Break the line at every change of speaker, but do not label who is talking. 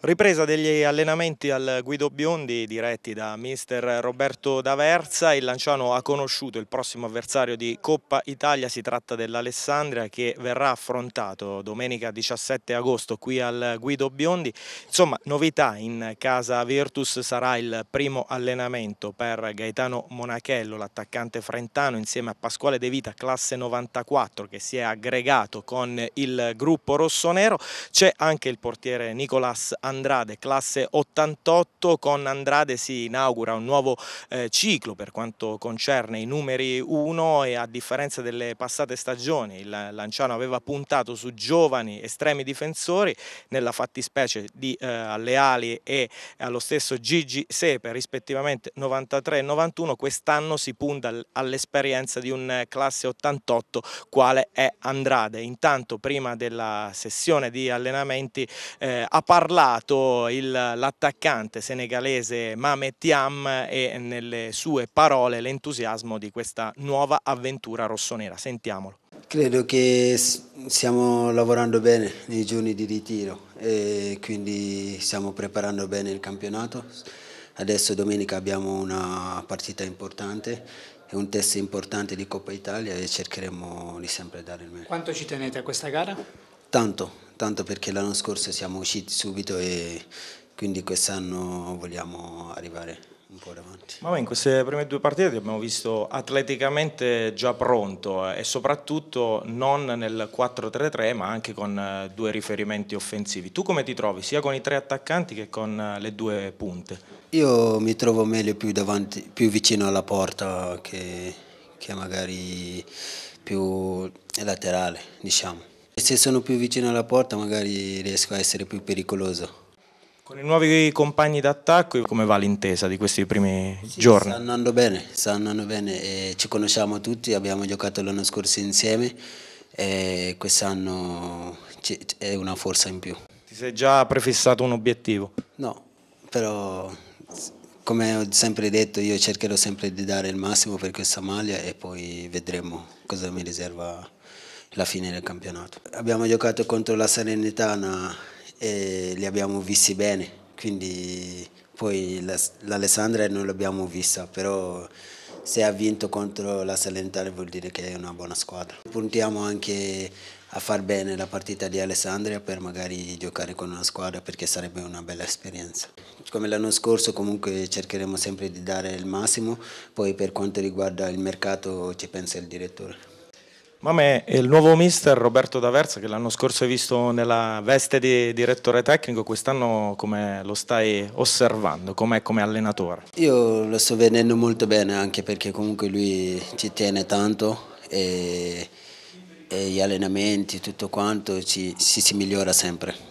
Ripresa degli allenamenti al Guido Biondi diretti da mister Roberto D'Aversa, il Lanciano ha conosciuto il prossimo avversario di Coppa Italia, si tratta dell'Alessandria che verrà affrontato domenica 17 agosto qui al Guido Biondi. Insomma novità in casa Virtus sarà il primo allenamento per Gaetano Monachello, l'attaccante frentano insieme a Pasquale De Vita, classe 94 che si è aggregato con il gruppo rossonero, c'è anche il portiere Nicolas Andrade, classe 88. Con Andrade si inaugura un nuovo eh, ciclo per quanto concerne i numeri 1 e a differenza delle passate stagioni il Lanciano aveva puntato su giovani estremi difensori nella fattispecie di eh, Alleali e allo stesso Gigi Sepe rispettivamente 93 e 91. Quest'anno si punta all'esperienza di un eh, classe 88 quale è Andrade. Intanto prima della sessione di allenamenti eh, ha parlato intervistato l'attaccante senegalese Mamet Tiam e nelle sue parole l'entusiasmo di questa nuova avventura rossonera. Sentiamolo.
Credo che stiamo lavorando bene nei giorni di ritiro e quindi stiamo preparando bene il campionato. Adesso domenica abbiamo una partita importante, è un test importante di Coppa Italia e cercheremo di sempre dare il meglio.
Quanto ci tenete a questa gara?
Tanto, tanto perché l'anno scorso siamo usciti subito e quindi quest'anno vogliamo arrivare un po' davanti. Ma in queste
prime due partite ti abbiamo visto atleticamente già pronto eh, e soprattutto non nel 4-3-3 ma anche con eh, due riferimenti offensivi. Tu come ti trovi sia con i tre attaccanti che con eh, le due punte?
Io mi trovo meglio più, davanti, più vicino alla porta che, che magari più laterale, diciamo. Se sono più vicino alla porta magari riesco a essere più pericoloso.
Con i nuovi compagni d'attacco come va l'intesa di questi primi sì, giorni? Sta
andando bene, sta andando bene, ci conosciamo tutti, abbiamo giocato l'anno scorso insieme e quest'anno è una forza in più. Ti sei già prefissato un obiettivo? No, però come ho sempre detto io cercherò sempre di dare il massimo per questa maglia e poi vedremo cosa mi riserva la fine del campionato. Abbiamo giocato contro la Salernitana e li abbiamo visti bene, quindi poi l'Alessandria non l'abbiamo vista, però se ha vinto contro la Salernitana vuol dire che è una buona squadra. Puntiamo anche a far bene la partita di Alessandria per magari giocare con una squadra perché sarebbe una bella esperienza. Come l'anno scorso comunque cercheremo sempre di dare il massimo, poi per quanto riguarda il mercato ci pensa il direttore.
Ma Mamè è il nuovo mister Roberto D'Aversa che l'anno scorso hai visto nella veste di direttore tecnico, quest'anno come lo stai osservando, com'è come allenatore?
Io lo sto vedendo molto bene anche perché comunque lui ci tiene tanto e, e gli allenamenti, tutto quanto, ci, si, si migliora sempre.